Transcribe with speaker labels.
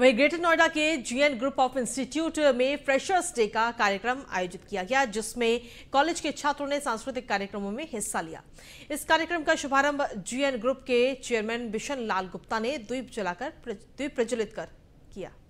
Speaker 1: वहीं ग्रेटर नोएडा के GN group of institute में फ्रेशर्स डे का कार्यक्रम आयोजित किया गया जिसमें कॉलेज के छात्रों ने सांस्कृतिक कार्यक्रमों में हिस्सा लिया इस कार्यक्रम का शुभारंभ जीएन ग्रुप के चेयरमैन बिशन लाल गुप्ता ने द्वीप जलाकर द्वीप प्रज्वलित कर किया